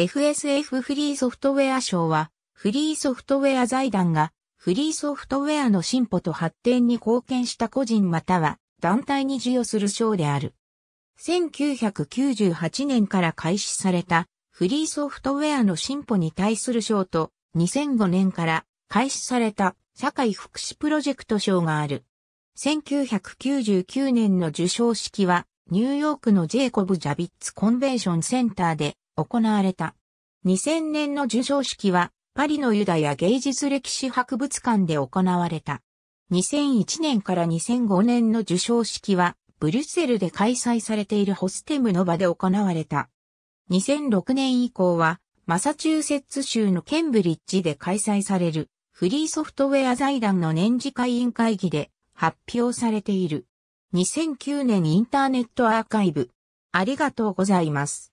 FSF フリーソフトウェア賞は、フリーソフトウェア財団が、フリーソフトウェアの進歩と発展に貢献した個人または団体に授与する賞である。1998年から開始されたフリーソフトウェアの進歩に対する賞と2005年から開始された社会福祉プロジェクト賞がある。1999年の受賞式はニューヨークのジェイコブ・ジャビッツ・コンベンションセンターで行われた。2000年の受賞式は、パリのユダヤ芸術歴史博物館で行われた。2001年から2005年の受賞式は、ブリュッセルで開催されているホステムの場で行われた。2006年以降は、マサチューセッツ州のケンブリッジで開催される、フリーソフトウェア財団の年次会員会議で発表されている。2009年インターネットアーカイブ。ありがとうございます。